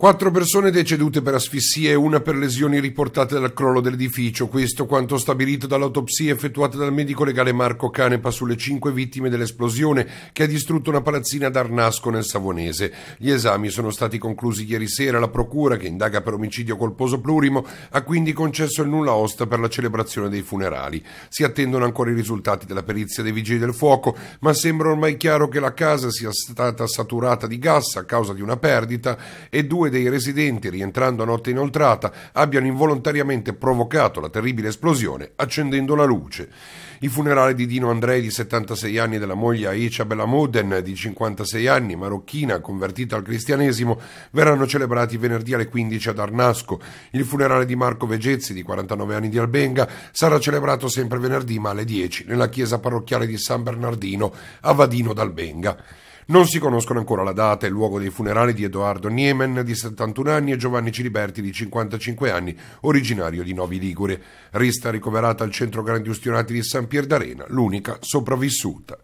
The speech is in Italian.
Quattro persone decedute per asfissia e una per lesioni riportate dal crollo dell'edificio, questo quanto stabilito dall'autopsia effettuata dal medico legale Marco Canepa sulle cinque vittime dell'esplosione che ha distrutto una palazzina ad Arnasco nel Savonese. Gli esami sono stati conclusi ieri sera, la procura, che indaga per omicidio colposo plurimo, ha quindi concesso il nulla osta per la celebrazione dei funerali. Si attendono ancora i risultati della perizia dei vigili del fuoco, ma sembra ormai chiaro che la casa sia stata saturata di gas a causa di una perdita e due dei residenti, rientrando a notte inoltrata, abbiano involontariamente provocato la terribile esplosione accendendo la luce. I funerali di Dino Andrei di 76 anni e della moglie Aisha Belamoden di 56 anni, marocchina convertita al cristianesimo, verranno celebrati venerdì alle 15 ad Arnasco. Il funerale di Marco Vegezzi di 49 anni di Albenga sarà celebrato sempre venerdì ma alle 10 nella chiesa parrocchiale di San Bernardino a Vadino d'Albenga. Non si conoscono ancora la data e il luogo dei funerali di Edoardo Niemen, di 71 anni, e Giovanni Ciliberti, di 55 anni, originario di Novi Ligure. Rista ricoverata al centro grandi ustionati di San Pier d'Arena, l'unica sopravvissuta.